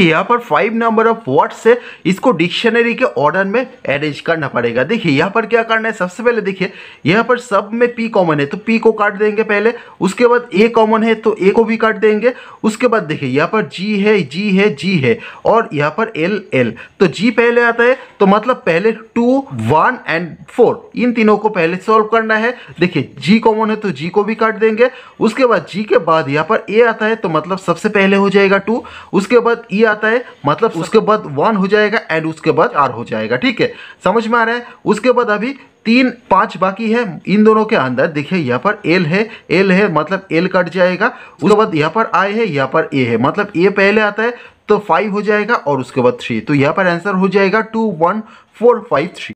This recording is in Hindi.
यहाँ पर फाइव नंबर ऑफ वर्ड्स है इसको डिक्शनरी के ऑर्डर में अरेंज करना पड़ेगा देखिए यहाँ पर क्या करना है सबसे पहले देखिए यहाँ पर सब में पी कॉमन है तो पी को काट देंगे पहले उसके बाद ए कॉमन है तो ए को भी काट देंगे उसके बाद देखिए यहाँ पर जी है जी है जी है और यहाँ पर एल एल तो जी पहले आता है तो मतलब पहले टू वन एंड फोर इन तीनों को पहले सॉल्व करना है देखिए जी कॉमन है तो जी को भी काट देंगे उसके बाद जी के बाद यहाँ पर ए आता है तो मतलब सबसे पहले हो जाएगा टू उसके बाद ई e ई आता है मतलब उसके बाद वन हो जाएगा एंड उसके बाद आर हो जाएगा ठीक है समझ में आ रहा है उसके बाद अभी तीन पांच बाकी है इन दोनों के अंदर देखिए यहाँ पर एल है एल है मतलब एल कट जाएगा उसके बाद यहाँ पर आई है यहाँ पर ए है मतलब ए पहले आता है तो फाइव हो जाएगा और उसके बाद थ्री तो यहाँ पर आंसर हो जाएगा two one four five three